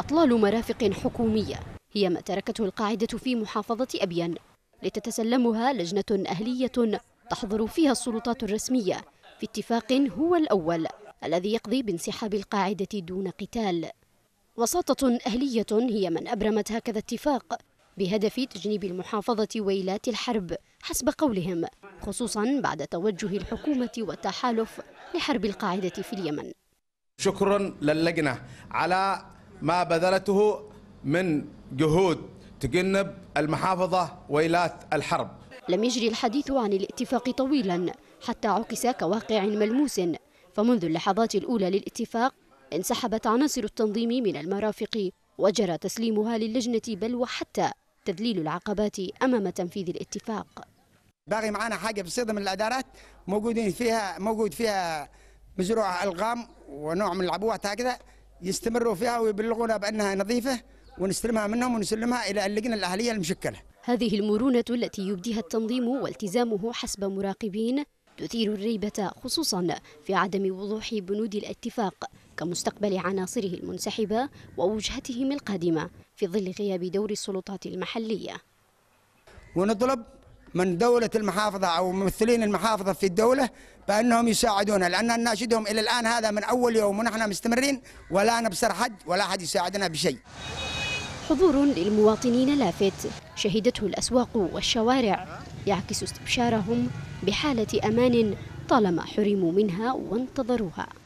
أطلال مرافق حكومية هي ما تركته القاعدة في محافظة أبيان لتتسلمها لجنة أهلية تحضر فيها السلطات الرسمية في اتفاق هو الأول الذي يقضي بانسحاب القاعدة دون قتال وساطة أهلية هي من أبرمت هكذا اتفاق بهدف تجنيب المحافظة ويلات الحرب حسب قولهم خصوصا بعد توجه الحكومة والتحالف لحرب القاعدة في اليمن شكرا للجنة على ما بذلته من جهود تجنب المحافظة ويلات الحرب لم يجري الحديث عن الاتفاق طويلا حتى عكس كواقع ملموس فمنذ اللحظات الأولى للاتفاق انسحبت عناصر التنظيم من المرافق وجرى تسليمها للجنة بل وحتى تذليل العقبات أمام تنفيذ الاتفاق باقي معنا حاجة في من الأدارات موجودين فيها موجود فيها مزروع ألغام ونوع من العبوات هكذا يستمروا فيها ويبلغونا بأنها نظيفة ونستلمها منهم ونسلمها إلى اللجنة الأهلية المشكلة هذه المرونة التي يبديها التنظيم والتزامه حسب مراقبين تثير الريبة خصوصا في عدم وضوح بنود الاتفاق كمستقبل عناصره المنسحبة ووجهتهم القادمة في ظل غياب دور السلطات المحلية ونطلب من دولة المحافظة أو ممثلين المحافظة في الدولة بأنهم يساعدونا لأن نناشدهم إلى الآن هذا من أول يوم ونحن مستمرين ولا نبصر حد ولا أحد يساعدنا بشيء حضور للمواطنين لافت شهدته الأسواق والشوارع يعكس استبشارهم بحالة أمان طالما حرموا منها وانتظروها